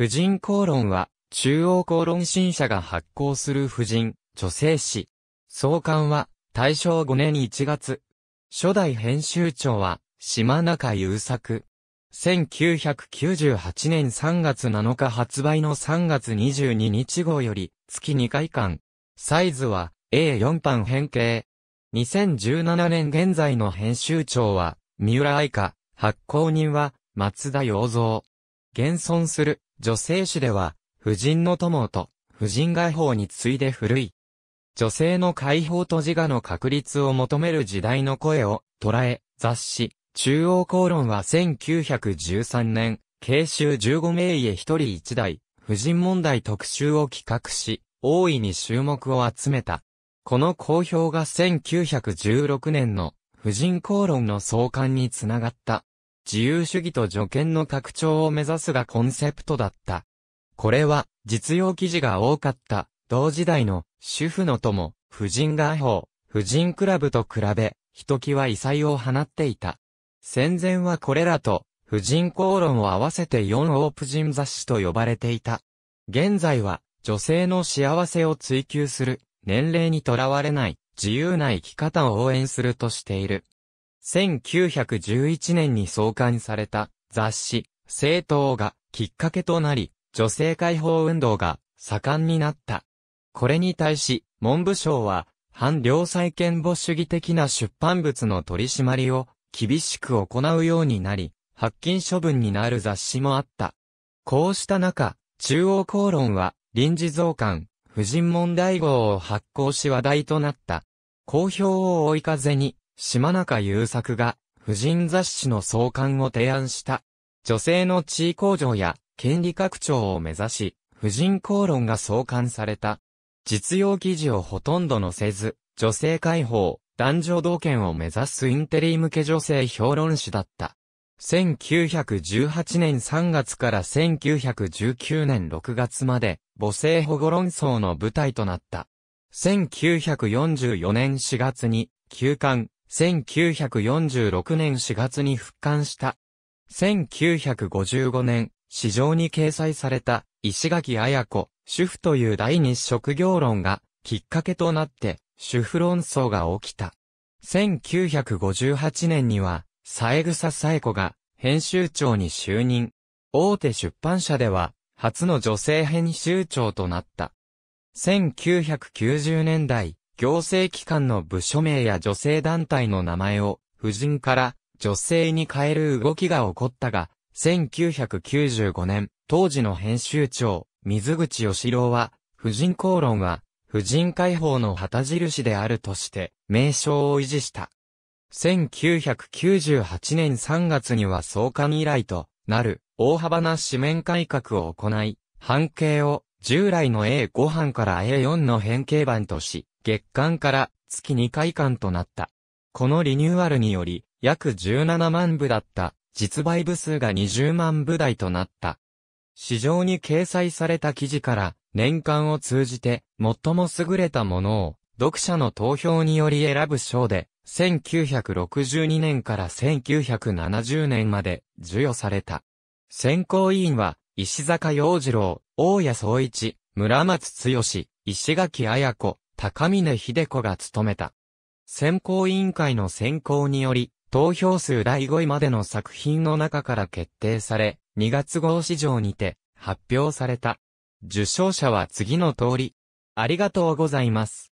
婦人公論は、中央公論新社が発行する婦人、女性誌。創刊は、大正5年1月。初代編集長は、島中優作。1998年3月7日発売の3月22日号より、月2回刊。サイズは、A4 版変形。2017年現在の編集長は、三浦愛花、発行人は、松田洋蔵。現存する女性誌では、婦人の友と、婦人外法に次いで古い。女性の解放と自我の確立を求める時代の声を捉え、雑誌、中央公論は1913年、慶州15名家一人一台、婦人問題特集を企画し、大いに注目を集めた。この公表が1916年の婦人公論の創刊につながった。自由主義と助権の拡張を目指すがコンセプトだった。これは、実用記事が多かった、同時代の、主婦の友、婦人画報、婦人クラブと比べ、ひときわ異彩を放っていた。戦前はこれらと、婦人公論を合わせて4オープ人雑誌と呼ばれていた。現在は、女性の幸せを追求する、年齢にとらわれない、自由な生き方を応援するとしている。1911年に創刊された雑誌、政党がきっかけとなり、女性解放運動が盛んになった。これに対し、文部省は、反両債権母主義的な出版物の取り締まりを厳しく行うようになり、発禁処分になる雑誌もあった。こうした中、中央公論は臨時増刊、婦人問題号を発行し話題となった。公表を追い風に、島中優作が、婦人雑誌の創刊を提案した。女性の地位向上や、権利拡張を目指し、婦人公論が創刊された。実用記事をほとんど載せず、女性解放、男女同権を目指すインテリ向け女性評論誌だった。1918年3月から1919年6月まで母性保護論争の舞台となった。1944年4月に休刊、1946年4月に復刊した。1955年、市場に掲載された、石垣綾子、主婦という第二職業論が、きっかけとなって、主婦論争が起きた。1958年には、三枝紗恵子が、編集長に就任。大手出版社では、初の女性編集長となった。1990年代、行政機関の部署名や女性団体の名前を、婦人から女性に変える動きが起こったが、1995年、当時の編集長、水口義郎は、婦人公論は、婦人解放の旗印であるとして、名称を維持した。1998年3月には創刊以来となる大幅な紙面改革を行い、半径を従来の A5 版から A4 の変形版とし、月間から月2回間となった。このリニューアルにより、約17万部だった実売部数が20万部台となった。市場に掲載された記事から年間を通じて最も優れたものを読者の投票により選ぶ賞で1962年から1970年まで授与された。選考委員は石坂洋次郎、大谷総一、村松剛、石垣彩子、高峰秀子が務めた。選考委員会の選考により、投票数第5位までの作品の中から決定され、2月号市場にて発表された。受賞者は次の通り。ありがとうございます。